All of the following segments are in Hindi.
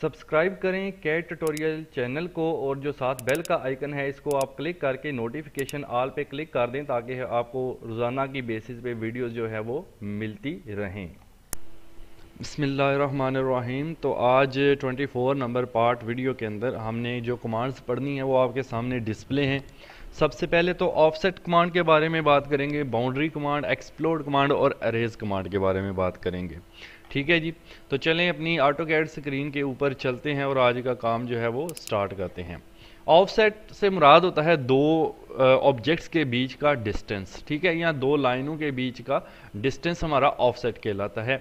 सब्सक्राइब करें कैट ट्यूटोरियल चैनल को और जो साथ बेल का आइकन है इसको आप क्लिक करके नोटिफिकेशन ऑल पे क्लिक कर दें ताकि आपको रोज़ाना की बेसिस पे वीडियोस जो है वो मिलती रहें बसमिल्लाम तो आज 24 नंबर पार्ट वीडियो के अंदर हमने जो कमांड्स पढ़नी है वो आपके सामने डिस्प्ले हैं सबसे पहले तो ऑफसेट कमांड के बारे में बात करेंगे बाउंड्री कमांड एक्सप्लोर कमांड और अरेज कमांड के बारे में बात करेंगे ठीक है जी तो चलें अपनी ऑटो कैड स्क्रीन के ऊपर चलते हैं और आज का काम जो है वो स्टार्ट करते हैं ऑफसेट से मुराद होता है दो ऑब्जेक्ट्स के बीच का डिस्टेंस ठीक है या दो लाइनों के बीच का डिस्टेंस हमारा ऑफसेट कहलाता है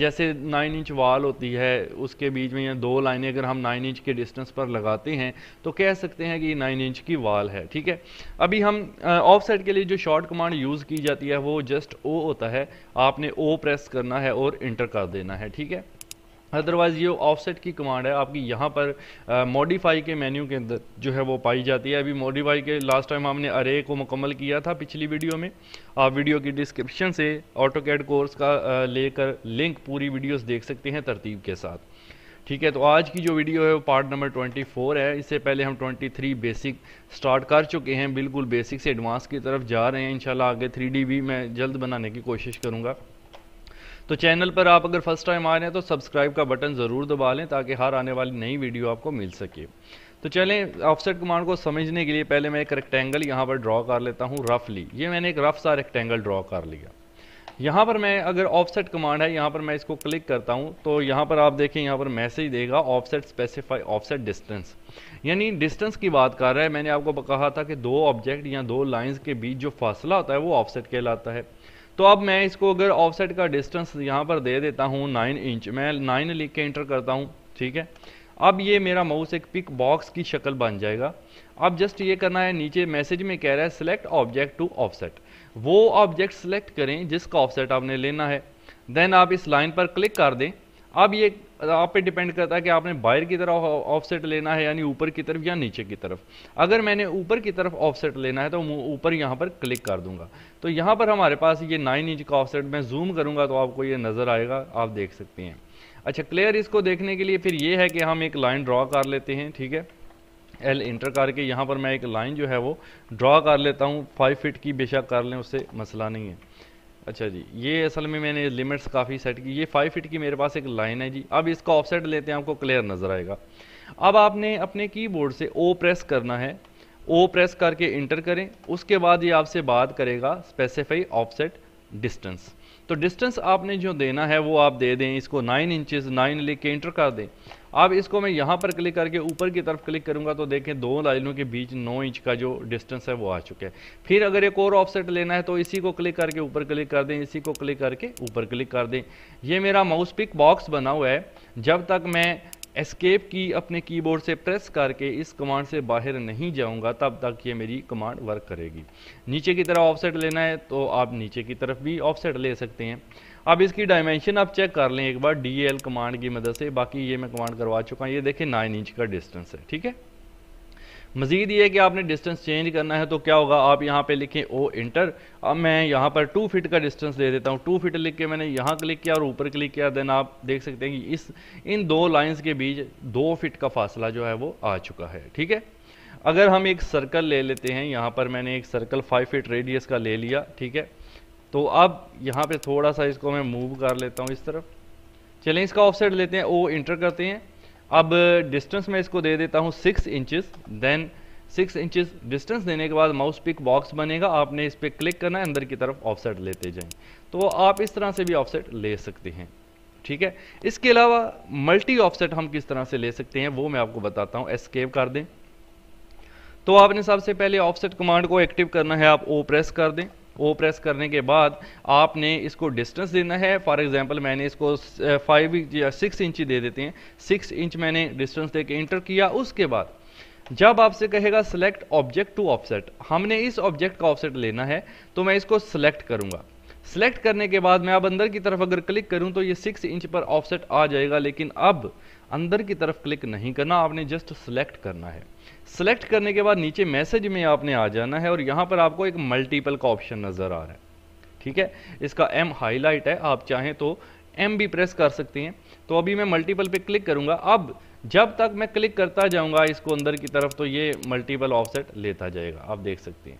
जैसे नाइन इंच वाल होती है उसके बीच में या दो लाइनें अगर हम नाइन इंच के डिस्टेंस पर लगाते हैं तो कह सकते हैं कि नाइन इंच की वाल है ठीक है अभी हम ऑफसेट के लिए जो शॉर्ट कमांड यूज़ की जाती है वो जस्ट ओ होता है आपने ओ प्रेस करना है और इंटर कर देना है ठीक है अदरवाइज़ ये ऑफसेट की कमांड है आपकी यहाँ पर मॉडिफाई के मेन्यू के अंदर जो है वो पाई जाती है अभी मॉडिफाई के लास्ट टाइम हमने अरे को मुकम्मल किया था पिछली वीडियो में आप वीडियो की डिस्क्रिप्शन से ऑटो कैड कोर्स का लेकर लिंक पूरी वीडियोस देख सकते हैं तरतीब के साथ ठीक है तो आज की जो वीडियो है वो पार्ट नंबर 24 है इससे पहले हम 23 बेसिक स्टार्ट कर चुके हैं बिल्कुल बेसिक से एडवांस की तरफ जा रहे हैं इंशाल्लाह आगे 3D भी मैं जल्द बनाने की कोशिश करूँगा तो चैनल पर आप अगर फर्स्ट टाइम आ रहे हैं तो सब्सक्राइब का बटन ज़रूर दबा लें ताकि हर आने वाली नई वीडियो आपको मिल सके तो चलें ऑफसेट कमांड को समझने के लिए पहले मैं एक रेक्टेंगल यहाँ पर ड्रॉ कर लेता हूँ रफली ये मैंने एक रफ सा रेक्टेंगल ड्रॉ कर लिया यहाँ पर मैं अगर ऑफसेट कमांड है यहाँ पर मैं इसको क्लिक करता हूँ तो यहाँ पर आप देखें यहाँ पर मैसेज देगा ऑफसेट स्पेसिफाई ऑफसेट डिस्टेंस यानी डिस्टेंस की बात कर रहा है मैंने आपको कहा था कि दो ऑब्जेक्ट या दो लाइंस के बीच जो फासला होता है वो ऑफसेट कहलाता है तो अब मैं इसको अगर ऑफसेट का डिस्टेंस यहाँ पर दे देता हूँ नाइन इंच मैं नाइन लिख के इंटर करता हूँ ठीक है अब ये मेरा माउस एक पिक बॉक्स की शक्ल बन जाएगा अब जस्ट ये करना है नीचे मैसेज में कह रहा है सिलेक्ट ऑब्जेक्ट टू ऑफसेट वो ऑब्जेक्ट सिलेक्ट करें जिसका ऑफसेट आपने लेना है देन आप इस लाइन पर क्लिक कर दें अब ये मतलब आप पे डिपेंड करता है कि आपने बाहर की तरफ ऑफसेट लेना है यानी ऊपर की तरफ या नीचे की तरफ अगर मैंने ऊपर की तरफ ऑफसेट लेना है तो ऊपर यहाँ पर क्लिक कर दूंगा तो यहाँ पर हमारे पास ये नाइन इंच का ऑफसेट मैं जूम करूँगा तो आपको ये नज़र आएगा आप देख सकते हैं अच्छा क्लियर इसको देखने के लिए फिर ये है कि हम एक लाइन ड्रॉ कर लेते हैं ठीक है एल इंटर करके यहाँ पर मैं एक लाइन जो है वो ड्रॉ कर लेता हूँ फाइव फिट की बेशक कर लें उससे मसला नहीं है अच्छा जी ये असल में मैंने लिमिट्स काफ़ी सेट की ये फाइव फिट की मेरे पास एक लाइन है जी अब इसका ऑफसेट लेते हैं आपको क्लियर नज़र आएगा अब आपने अपने कीबोर्ड से ओ प्रेस करना है ओ प्रेस करके इंटर करें उसके बाद ये आपसे बात करेगा स्पेसिफाई ऑफसेट डिस्टेंस तो डिस्टेंस आपने जो देना है वो आप दे दें इसको नाइन इंचज़ नाइन लेके इंटर कर दें अब इसको मैं यहाँ पर क्लिक करके ऊपर की तरफ क्लिक करूँगा तो देखें दो लाइनों के बीच नौ इंच का जो डिस्टेंस है वो आ चुका है फिर अगर एक और ऑफसेट लेना है तो इसी को क्लिक करके ऊपर क्लिक कर दें इसी को क्लिक करके ऊपर क्लिक कर दें ये मेरा माउस पिक बॉक्स बना हुआ है जब तक मैं एस्केप की अपने कीबोर्ड से प्रेस करके इस कमांड से बाहर नहीं जाऊंगा तब तक ये मेरी कमांड वर्क करेगी नीचे की तरफ ऑफसेट लेना है तो आप नीचे की तरफ भी ऑफसेट ले सकते हैं अब इसकी डायमेंशन आप चेक कर लें एक बार डी कमांड की मदद से बाकी ये मैं कमांड करवा चुका हूँ ये देखें नाइन इंच का डिस्टेंस है ठीक है मज़ीद ये कि आपने डिस्टेंस चेंज करना है तो क्या होगा आप यहाँ पे लिखें ओ इंटर अब मैं यहाँ पर टू फिट का डिस्टेंस दे देता हूँ टू फिट लिख के मैंने यहाँ क्लिक किया और ऊपर क्लिक किया देन आप देख सकते हैं कि इस इन दो लाइन्स के बीच दो फिट का फासला जो है वो आ चुका है ठीक है अगर हम एक सर्कल ले लेते हैं यहाँ पर मैंने एक सर्कल फाइव फिट रेडियस का ले लिया ठीक है तो अब यहाँ पे थोड़ा सा इसको मैं मूव कर लेता हूँ इस तरफ चलें इसका ऑफसेट लेते हैं ओ इंटर करते हैं अब डिस्टेंस मैं इसको दे देता हूँ six inches then six inches distance देने के बाद माउस पिक बॉक्स बनेगा आपने इस पर क्लिक करना है अंदर की तरफ ऑफसेट लेते जाएं तो आप इस तरह से भी ऑफसेट ले सकते हैं ठीक है इसके अलावा मल्टी ऑफसेट हम किस तरह से ले सकते हैं वो मैं आपको बताता हूँ एस्केप कर दें तो आपने सबसे पहले ऑफसेट कमांड को एक्टिव करना है आप ओ प्रेस कर दें ओ प्रेस करने के बाद आपने इसको डिस्टेंस देना है फॉर एग्जांपल मैंने इसको फाइव या सिक्स इंच दे देते हैं सिक्स इंच मैंने डिस्टेंस दे के इंटर किया उसके बाद जब आपसे कहेगा सेलेक्ट ऑब्जेक्ट टू ऑफसेट हमने इस ऑब्जेक्ट का ऑफसेट लेना है तो मैं इसको सेलेक्ट करूंगा सेलेक्ट करने के बाद मैं अब अंदर की तरफ अगर क्लिक करूं तो ये सिक्स इंच पर ऑफसेट आ जाएगा लेकिन अब अंदर की तरफ क्लिक नहीं करना आपने जस्ट सेलेक्ट करना है सेलेक्ट करने के बाद नीचे मैसेज में आपने आ जाना है और यहाँ पर आपको एक मल्टीपल का ऑप्शन नज़र आ रहा है ठीक है इसका एम हाईलाइट है आप चाहें तो एम भी प्रेस कर सकते हैं तो अभी मैं मल्टीपल पे क्लिक करूँगा अब जब तक मैं क्लिक करता जाऊँगा इसको अंदर की तरफ तो ये मल्टीपल ऑफसेट लेता जाएगा आप देख सकते हैं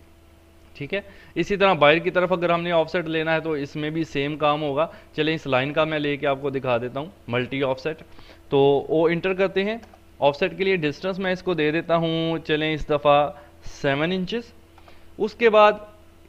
ठीक है इसी तरह बाहर की तरफ अगर हमने ऑफसेट लेना है तो इसमें भी सेम काम होगा चलिए इस लाइन का मैं लेके आपको दिखा देता हूँ मल्टी ऑफसेट तो वो इंटर करते हैं ऑफसेट के लिए डिस्टेंस मैं इसको दे देता हूँ चलें इस दफ़ा सेवन इंचेस उसके बाद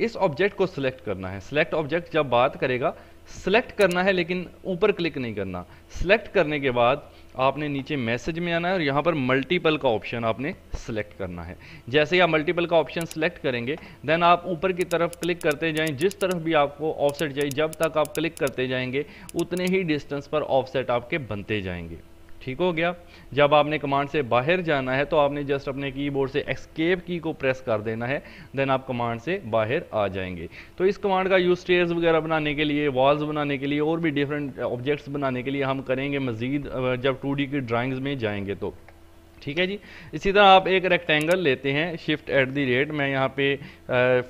इस ऑब्जेक्ट को सिलेक्ट करना है सिलेक्ट ऑब्जेक्ट जब बात करेगा सिलेक्ट करना है लेकिन ऊपर क्लिक नहीं करना सिलेक्ट करने के बाद आपने नीचे मैसेज में आना है और यहाँ पर मल्टीपल का ऑप्शन आपने सेलेक्ट करना है जैसे ही आप मल्टीपल का ऑप्शन सेलेक्ट करेंगे देन आप ऊपर की तरफ क्लिक करते जाएं जिस तरफ भी आपको ऑफसेट चाहिए जब तक आप क्लिक करते जाएंगे उतने ही डिस्टेंस पर ऑफसेट आपके बनते जाएंगे ठीक हो गया जब आपने कमांड से बाहर जाना है तो आपने जस्ट अपने कीबोर्ड से एक्सकेप की को प्रेस कर देना है देन आप कमांड से बाहर आ जाएंगे तो इस कमांड का यूज स्टेयर्स वगैरह बनाने के लिए वॉल्स बनाने के लिए और भी डिफरेंट ऑब्जेक्ट्स बनाने के लिए हम करेंगे मज़ीद जब टू की ड्राइंग्स में जाएंगे तो ठीक है जी इसी तरह आप एक रेक्टेंगल लेते हैं शिफ्ट एट दी रेट मैं यहाँ पे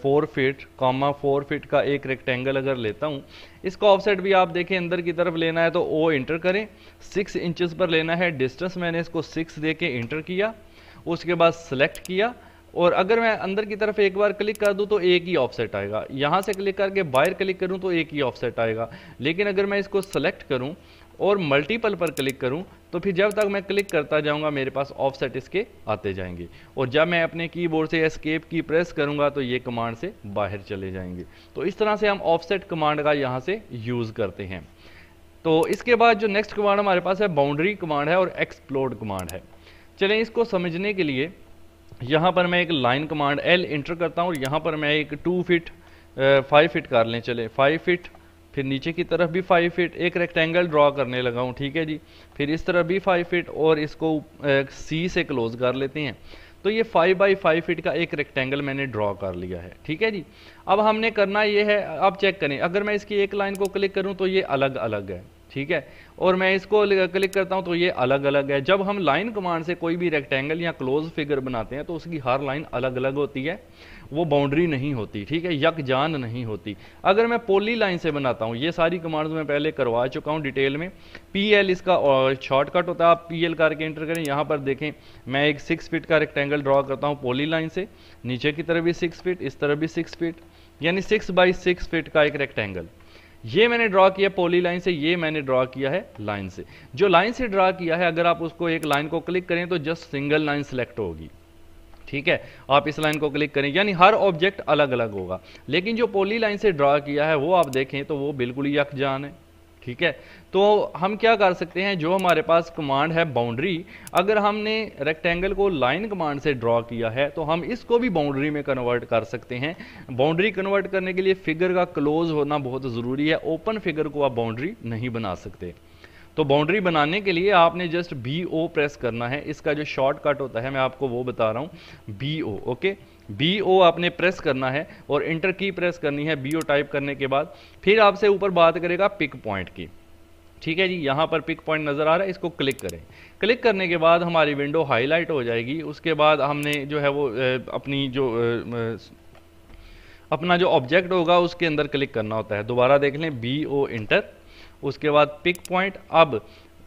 four feet comma four feet का एक रेक्टेंगल अगर लेता हूँ इसका ऑफसेट भी आप देखें अंदर की तरफ लेना है तो ओ इंटर करें सिक्स इंचज़ पर लेना है डिस्टेंस मैंने इसको सिक्स दे के इंटर किया उसके बाद सेलेक्ट किया और अगर मैं अंदर की तरफ एक बार क्लिक कर दूं तो एक ही ऑफसेट आएगा यहाँ से क्लिक करके बाहर क्लिक करूं तो एक ही ऑफसेट आएगा लेकिन अगर मैं इसको सेलेक्ट करूं और मल्टीपल पर क्लिक करूं तो फिर जब तक मैं क्लिक करता जाऊंगा मेरे पास ऑफसेट इसके आते जाएंगे और जब मैं अपने कीबोर्ड से एस्केप की प्रेस करूंगा तो ये कमांड से बाहर चले जाएंगे तो इस तरह से हम ऑफसेट कमांड का यहाँ से यूज़ करते हैं तो इसके बाद जो नेक्स्ट कमांड हमारे पास है बाउंड्री कमांड है और एक्सप्लोर्ड कमांड है चले इसको समझने के लिए यहाँ पर मैं एक लाइन कमांड एल इंटर करता हूँ और यहाँ पर मैं एक टू फिट फाइव फिट कर लें चले फाइव फिट फिर नीचे की तरफ भी फाइव फिट एक रेक्टेंगल ड्रॉ करने लगा हूँ ठीक है जी फिर इस तरफ भी फाइव फिट और इसको सी से क्लोज कर लेते हैं तो ये फाइव बाई फाइव फिट का एक रेक्टेंगल मैंने ड्रॉ कर लिया है ठीक है जी अब हमने करना ये है आप चेक करें अगर मैं इसकी एक लाइन को क्लिक करूँ तो ये अलग अलग है ठीक है और मैं इसको क्लिक करता हूँ तो ये अलग अलग है जब हम लाइन कमांड से कोई भी रेक्टेंगल या क्लोज फिगर बनाते हैं तो उसकी हर लाइन अलग अलग होती है वो बाउंड्री नहीं होती ठीक है यकजान नहीं होती अगर मैं पोली लाइन से बनाता हूँ ये सारी कमांड्स मैं पहले करवा चुका हूँ डिटेल में पी एल इसका शॉर्टकट होता है आप पी एल करके एंटर करें यहाँ पर देखें मैं एक सिक्स फिट का रेक्टेंगल ड्रॉ करता हूँ पोली लाइन से नीचे की तरफ भी सिक्स फिट इस तरफ भी सिक्स फिट यानी सिक्स बाई सिक्स फिट का एक रेक्टेंगल ये मैंने ड्रॉ किया पोली लाइन से ये मैंने ड्रॉ किया है लाइन से जो लाइन से ड्रा किया है अगर आप उसको एक लाइन को क्लिक करें तो जस्ट सिंगल लाइन सेलेक्ट होगी ठीक है आप इस लाइन को क्लिक करें यानी हर ऑब्जेक्ट अलग अलग होगा लेकिन जो पोली लाइन से ड्रा किया है वो आप देखें तो वो बिल्कुल ही यकजान है ठीक है तो हम क्या कर सकते हैं जो हमारे पास कमांड है बाउंड्री अगर हमने रेक्टेंगल को लाइन कमांड से ड्रॉ किया है तो हम इसको भी बाउंड्री में कन्वर्ट कर सकते हैं बाउंड्री कन्वर्ट करने के लिए फिगर का क्लोज होना बहुत ज़रूरी है ओपन फिगर को आप बाउंड्री नहीं बना सकते तो बाउंड्री बनाने के लिए आपने जस्ट बी ओ प्रेस करना है इसका जो शॉर्टकट होता है मैं आपको वो बता रहा हूँ B O okay B O आपने प्रेस करना है और इंटर की प्रेस करनी है बी ओ टाइप करने के बाद फिर आपसे ऊपर बात करेगा पिक पॉइंट की ठीक है जी यहाँ पर पिक पॉइंट नज़र आ रहा है इसको क्लिक करें क्लिक करने के बाद हमारी विंडो हाईलाइट हो जाएगी उसके बाद हमने जो है वो अपनी जो अपना जो ऑब्जेक्ट होगा उसके अंदर क्लिक करना होता है दोबारा देख लें बी ओ इंटर उसके बाद पिक पॉइंट अब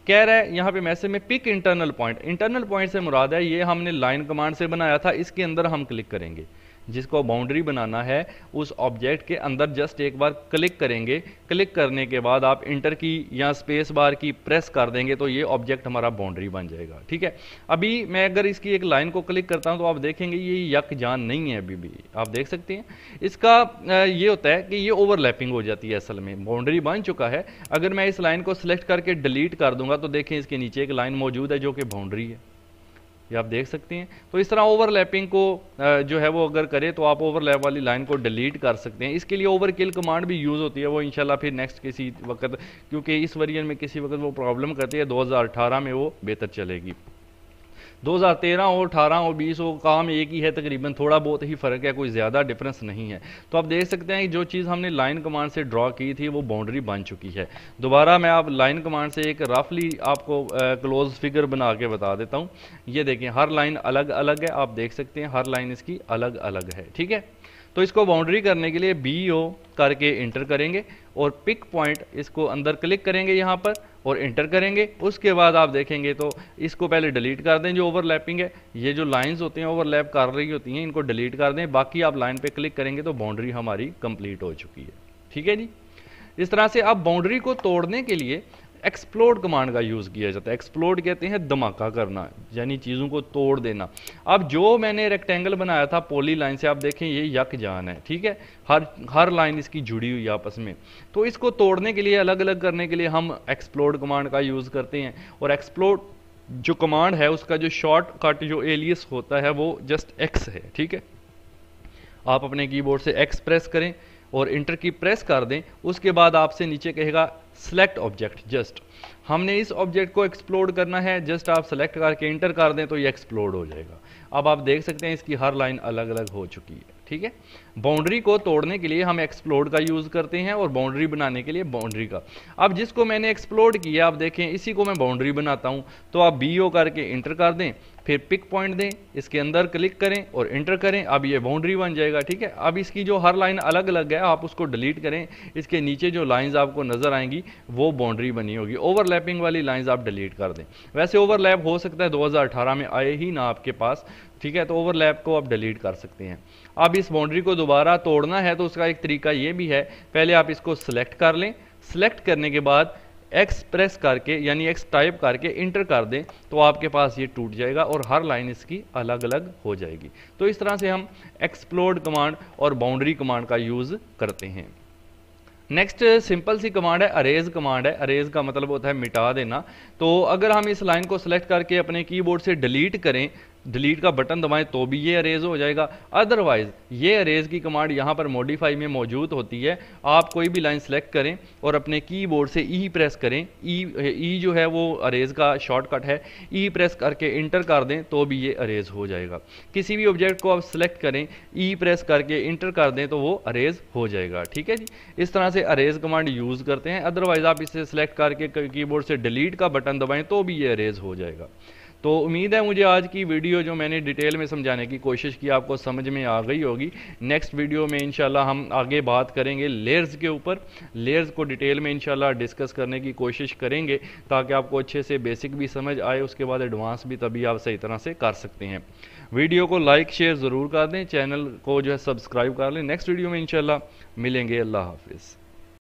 कह रहा है यहाँ पे मैसेज में pick internal point internal point से मुराद है ये हमने लाइन कमांड से बनाया था इसके अंदर हम क्लिक करेंगे जिसको बाउंड्री बनाना है उस ऑब्जेक्ट के अंदर जस्ट एक बार क्लिक करेंगे क्लिक करने के बाद आप इंटर की या स्पेस बार की प्रेस कर देंगे तो ये ऑब्जेक्ट हमारा बाउंड्री बन जाएगा ठीक है अभी मैं अगर इसकी एक लाइन को क्लिक करता हूँ तो आप देखेंगे ये यक जान नहीं है अभी भी आप देख सकते हैं इसका ये होता है कि ये ओवरलैपिंग हो जाती है असल में बाउंड्री बन चुका है अगर मैं इस लाइन को सिलेक्ट करके डिलीट कर दूंगा तो देखें इसके नीचे एक लाइन मौजूद है जो कि बाउंड्री है ये आप देख सकते हैं तो इस तरह ओवरलैपिंग को जो है वो अगर करें तो आप ओवरलैप वाली लाइन को डिलीट कर सकते हैं इसके लिए ओवरकिल कमांड भी यूज़ होती है वो इंशाल्लाह फिर नेक्स्ट किसी वक्त क्योंकि इस वरीयन में किसी वक्त वो प्रॉब्लम करती है 2018 में वो बेहतर चलेगी 2013 और 18 और 20 और काम एक ही है तकरीबन थोड़ा बहुत ही फ़र्क है कोई ज़्यादा डिफरेंस नहीं है तो आप देख सकते हैं कि जो चीज़ हमने लाइन कमांड से ड्रॉ की थी वो बाउंड्री बन चुकी है दोबारा मैं आप लाइन कमांड से एक रफली आपको क्लोज फिगर बना के बता देता हूँ ये देखें हर लाइन अलग अलग है आप देख सकते हैं हर लाइन इसकी अलग अलग है ठीक है तो इसको बाउंड्री करने के लिए बी ओ करके इंटर करेंगे और पिक पॉइंट इसको अंदर क्लिक करेंगे यहाँ पर और इंटर करेंगे उसके बाद आप देखेंगे तो इसको पहले डिलीट कर दें जो ओवरलैपिंग है ये जो लाइंस होती हैं ओवरलैप कर रही होती हैं इनको डिलीट कर दें बाकी आप लाइन पे क्लिक करेंगे तो बाउंड्री हमारी कंप्लीट हो चुकी है ठीक है जी इस तरह से आप बाउंड्री को तोड़ने के लिए एक्सप्लोड कमांड का यूज़ किया जाता है एक्सप्लोड कहते हैं धमाका करना यानी चीज़ों को तोड़ देना अब जो मैंने रेक्टेंगल बनाया था पोली लाइन से आप देखें ये यक जान है ठीक है हर हर लाइन इसकी जुड़ी हुई आपस में तो इसको तोड़ने के लिए अलग अलग करने के लिए हम एक्सप्लोड कमांड का यूज़ करते हैं और एक्सप्लोड जो कमांड है उसका जो शॉर्ट कट जो एलियस होता है वो जस्ट एक्स है ठीक है आप अपने कीबोर्ड से एक्स प्रेस करें और इंटर की प्रेस कर दें उसके बाद आपसे नीचे कहेगा सेलेक्ट ऑब्जेक्ट जस्ट हमने इस ऑब्जेक्ट को एक्सप्लोर करना है जस्ट आप सेलेक्ट करके इंटर कर दें तो ये एक्सप्लोर हो जाएगा अब आप देख सकते हैं इसकी हर लाइन अलग अलग हो चुकी है ठीक है बाउंड्री को तोड़ने के लिए हम एक्सप्लोर का यूज़ करते हैं और बाउंड्री बनाने के लिए बाउंड्री का अब जिसको मैंने एक्सप्लोर किया आप देखें इसी को मैं बाउंड्री बनाता हूँ तो आप बी ओ करके इंटर कर दें फिर पिक पॉइंट दें इसके अंदर क्लिक करें और इंटर करें अब ये बाउंड्री बन जाएगा ठीक है अब इसकी जो हर लाइन अलग अलग है आप उसको डिलीट करें इसके नीचे जो लाइंस आपको नज़र आएंगी वो बाउंड्री बनी होगी ओवरलैपिंग वाली लाइंस आप डिलीट कर दें वैसे ओवरलैप हो सकता है 2018 में आए ही ना आपके पास ठीक है तो ओवरलैप को आप डिलीट कर सकते हैं अब इस बाउंड्री को दोबारा तोड़ना है तो उसका एक तरीका ये भी है पहले आप इसको सिलेक्ट कर लें सेलेक्ट करने के बाद एक्स प्रेस करके यानी एक्स टाइप करके इंटर कर दें तो आपके पास ये टूट जाएगा और हर लाइन इसकी अलग अलग हो जाएगी तो इस तरह से हम एक्सप्लोर्ड कमांड और बाउंड्री कमांड का यूज़ करते हैं नेक्स्ट सिंपल सी कमांड है अरेज कमांड है अरेज का मतलब होता है मिटा देना तो अगर हम इस लाइन को सिलेक्ट करके अपने कीबोर्ड से डिलीट करें डिलीट का बटन दबाएं तो भी ये अरेज हो जाएगा अदरवाइज़ ये अरेज की कमांड यहाँ पर मॉडिफाई में मौजूद होती है आप कोई भी लाइन सेलेक्ट करें और अपने कीबोर्ड से ई e प्रेस करें ई e, ई e जो है वो अरेज का शॉर्टकट है ई e प्रेस करके इंटर कर दें तो भी ये अरेज हो जाएगा किसी भी ऑब्जेक्ट को आप सेलेक्ट करें ई e प्रेस करके इंटर कर दें तो वो अरेज हो जाएगा ठीक है जी इस तरह से अरेज कमांड यूज़ करते हैं अदरवाइज़ आप इसे सेलेक्ट करके की से डिलीट का बटन दबाएं तो भी ये अरेज हो जाएगा तो उम्मीद है मुझे आज की वीडियो जो मैंने डिटेल में समझाने की कोशिश की आपको समझ में आ गई होगी नेक्स्ट वीडियो में इंशाल्लाह हम आगे बात करेंगे लेयर्स के ऊपर लेयर्स को डिटेल में इंशाल्लाह डिस्कस करने की कोशिश करेंगे ताकि आपको अच्छे से बेसिक भी समझ आए उसके बाद एडवांस भी तभी आप सही तरह से कर सकते हैं वीडियो को लाइक शेयर ज़रूर कर दें चैनल को जो है सब्सक्राइब कर लें नेक्स्ट वीडियो में इंशाल्लाह मिलेंगे अल्लाह हाफिज़